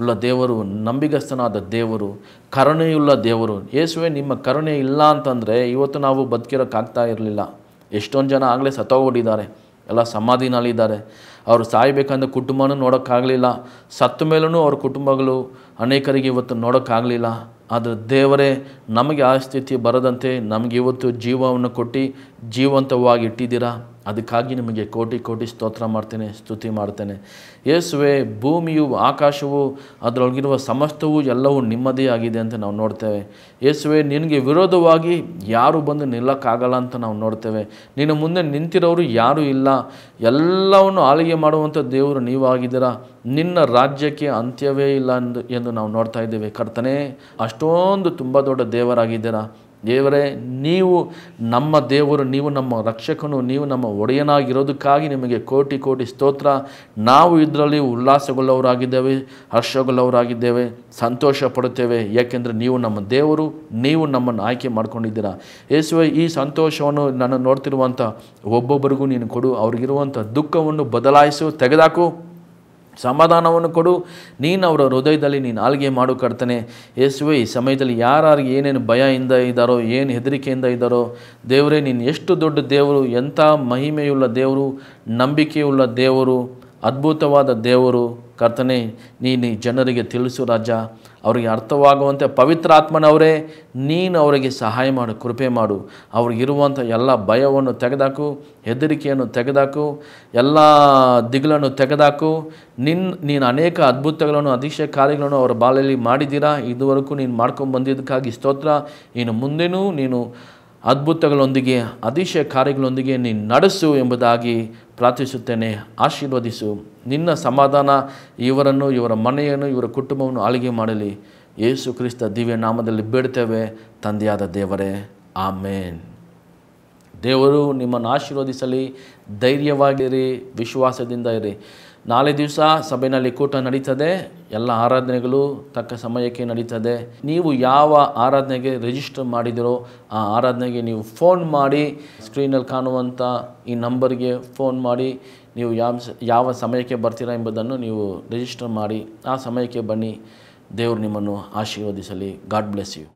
S1: ಉಳ್ಳ ದೇವರು ನಂಬಿಗಸ್ತನಾದ ದೇವರು ಕರುಣೆಯುಳ್ಳ ದೇವರು ಯೇಸುವೆ ನಿಮ್ಮ ಕರುಣೆ ಇಲ್ಲ ಅಂತಂದರೆ ಇವತ್ತು ನಾವು ಬದುಕಿರೋಕ್ಕಾಗ್ತಾ ಇರಲಿಲ್ಲ ಎಷ್ಟೊಂದು ಜನ ಆಗಲೇ ಸತ್ತೋಗ್ಬಿಟ್ಟಿದ್ದಾರೆ ಎಲ್ಲ ಸಮಾಧಿನಲ್ಲಿದ್ದಾರೆ ಅವರು ಸಾಯಬೇಕಂದ ಕುಟುಂಬನೂ ನೋಡೋಕ್ಕಾಗಲಿಲ್ಲ ಸತ್ತ ಮೇಲೂ ಅವ್ರ ಕುಟುಂಬಗಳು ಅನೇಕರಿಗೆ ಇವತ್ತು ನೋಡೋಕ್ಕಾಗಲಿಲ್ಲ ಆದರೆ ದೇವರೇ ನಮಗೆ ಆ ಸ್ಥಿತಿ ಬರದಂತೆ ನಮಗೆ ಇವತ್ತು ಜೀವವನ್ನು ಕೊಟ್ಟು ಜೀವಂತವಾಗಿ ಇಟ್ಟಿದ್ದೀರಾ ಅದಕ್ಕಾಗಿ ನಿಮಗೆ ಕೋಟಿ ಕೋಟಿ ಸ್ತೋತ್ರ ಮಾಡ್ತೇನೆ ಸ್ತುತಿ ಮಾಡ್ತೇನೆ ಯೇಸುವೆ ಭೂಮಿಯು ಆಕಾಶವು ಅದರೊಳಗಿರುವ ಸಮಸ್ತವು ಎಲ್ಲವೂ ನಿಮ್ಮದೇ ಆಗಿದೆ ಅಂತ ನಾವು ನೋಡ್ತೇವೆ ಯೇಸುವೆ ನಿನಗೆ ವಿರೋಧವಾಗಿ ಯಾರು ಬಂದು ನಿಲ್ಲಕ್ಕಾಗಲ್ಲ ಅಂತ ನಾವು ನೋಡ್ತೇವೆ ನಿನ್ನ ಮುಂದೆ ನಿಂತಿರೋರು ಯಾರೂ ಇಲ್ಲ ಎಲ್ಲವನ್ನು ಆಳಿಗೆ ಮಾಡುವಂಥ ದೇವರು ನೀವಾಗಿದ್ದೀರಾ ನಿನ್ನ ರಾಜ್ಯಕ್ಕೆ ಅಂತ್ಯವೇ ಇಲ್ಲ ಎಂದು ಎಂದು ನಾವು ನೋಡ್ತಾ ಇದ್ದೇವೆ ಕರ್ತನೇ ಅಷ್ಟೊಂದು ತುಂಬ ದೊಡ್ಡ ದೇವರಾಗಿದ್ದೀರಾ ದೇವರೇ ನೀವು ನಮ್ಮ ದೇವರು ನೀವು ನಮ್ಮ ರಕ್ಷಕನು ನೀವು ನಮ್ಮ ಒಡೆಯನಾಗಿರೋದಕ್ಕಾಗಿ ನಿಮಗೆ ಕೋಟಿ ಕೋಟಿ ಸ್ತೋತ್ರ ನಾವು ಇದರಲ್ಲಿ ಉಲ್ಲಾಸಗೊಳ್ಳವರಾಗಿದ್ದೇವೆ ಹರ್ಷಗೊಳ್ಳವರಾಗಿದ್ದೇವೆ ಸಂತೋಷ ಪಡುತ್ತೇವೆ ಏಕೆಂದರೆ ನೀವು ನಮ್ಮ ದೇವರು ನೀವು ನಮ್ಮನ್ನು ಆಯ್ಕೆ ಮಾಡ್ಕೊಂಡಿದ್ದೀರಾ ಯೇಸುವೆ ಈ ಸಂತೋಷವನ್ನು ನಾನು ನೋಡ್ತಿರುವಂಥ ಒಬ್ಬೊಬ್ಬರಿಗೂ ನೀನು ಕೊಡು ಅವ್ರಿಗಿರುವಂಥ ದುಃಖವನ್ನು ಬದಲಾಯಿಸು ತೆಗೆದಾಕು ಸಮಾಧಾನವನ್ನು ಕೊಡು ನೀನು ಅವರ ಹೃದಯದಲ್ಲಿ ನೀನು ಆಲ್ಗೆ ಮಾಡು ಕರ್ತನೆ ಯೇಸುವೆ ಈ ಸಮಯದಲ್ಲಿ ಯಾರಿಗೆ ಏನೇನು ಇಂದ ಇದ್ದಾರೋ ಏನು ಹೆದರಿಕೆಯಿಂದ ಇದ್ದಾರೋ ದೇವರೇ ನೀನು ಎಷ್ಟು ದೊಡ್ಡ ದೇವರು ಎಂಥ ಮಹಿಮೆಯುಳ್ಳ ದೇವರು ನಂಬಿಕೆಯುಳ್ಳ ದೇವರು ಅದ್ಭುತವಾದ ದೇವರು ಕರ್ತನೆ ನೀನು ಜನರಿಗೆ ತಿಳಿಸು ರಾಜ ಅವರಿಗೆ ಅರ್ಥವಾಗುವಂತೆ ಪವಿತ್ರ ಆತ್ಮನವರೇ ನೀನು ಅವರಿಗೆ ಸಹಾಯ ಮಾಡು ಕೃಪೆ ಮಾಡು ಅವ್ರಿಗಿರುವಂಥ ಎಲ್ಲ ಭಯವನ್ನು ತೆಗೆದಾಕು ಹೆದರಿಕೆಯನ್ನು ತೆಗೆದಾಕು ಎಲ್ಲ ದಿಗ್ಲನ್ನು ತೆಗೆದಾಕು ನಿನ್ನ ನೀನು ಅನೇಕ ಅದ್ಭುತಗಳನ್ನು ಅಧೀಕ್ಷ ಕಾರ್ಯಗಳನ್ನು ಅವರ ಬಾಲೆಯಲ್ಲಿ ಮಾಡಿದ್ದೀರಾ ಇದುವರೆಗೂ ನೀನು ಮಾಡ್ಕೊಂಡು ಬಂದಿದ್ದಕ್ಕಾಗಿ ಸ್ತೋತ್ರ ಇನ್ನು ಮುಂದೆನೂ ನೀನು ಅದ್ಭುತಗಳೊಂದಿಗೆ ಅತಿಶಯ ಕಾರ್ಯಗಳೊಂದಿಗೆ ನೀನು ನಡೆಸು ಎಂಬುದಾಗಿ ಪ್ರಾರ್ಥಿಸುತ್ತೇನೆ ಆಶೀರ್ವದಿಸು ನಿನ್ನ ಸಮಾಧಾನ ಇವರನ್ನು ಇವರ ಮನೆಯನ್ನು ಇವರ ಕುಟುಂಬವನ್ನು ಆಳಿಗೆ ಮಾಡಲಿ ಯೇಸು ಕ್ರಿಸ್ತ ದಿವ್ಯ ನಾಮದಲ್ಲಿ ಬೇಡ್ತೇವೆ ತಂದೆಯಾದ ದೇವರೇ ಆಮೇನ್ ದೇವರು ನಿಮ್ಮನ್ನು ಆಶೀರ್ವದಿಸಲಿ ಧೈರ್ಯವಾಗಿರಿ ವಿಶ್ವಾಸದಿಂದ ಇರಿ ನಾಳೆ ದಿವಸ ಸಭೆಯಲ್ಲಿ ಕೂಟ ನಡೀತದೆ ಎಲ್ಲ ಆರಾಧನೆಗಳು ತಕ್ಕ ಸಮಯಕ್ಕೆ ನಡೀತದೆ ನೀವು ಯಾವ ಆರಾಧನೆಗೆ ರಿಜಿಸ್ಟರ್ ಮಾಡಿದಿರೋ ಆ ಆರಾಧನೆಗೆ ನೀವು ಫೋನ್ ಮಾಡಿ ಸ್ಕ್ರೀನಲ್ಲಿ ಕಾಣುವಂಥ ಈ ನಂಬರ್ಗೆ ಫೋನ್ ಮಾಡಿ ನೀವು ಯಾವ ಯಾವ ಸಮಯಕ್ಕೆ ಬರ್ತೀರಾ ಎಂಬುದನ್ನು ನೀವು ರಿಜಿಸ್ಟರ್ ಮಾಡಿ ಆ ಸಮಯಕ್ಕೆ ಬನ್ನಿ ದೇವರು ನಿಮ್ಮನ್ನು ಆಶೀರ್ವದಿಸಲಿ ಗಾಡ್ ಬ್ಲೆಸ್ ಯು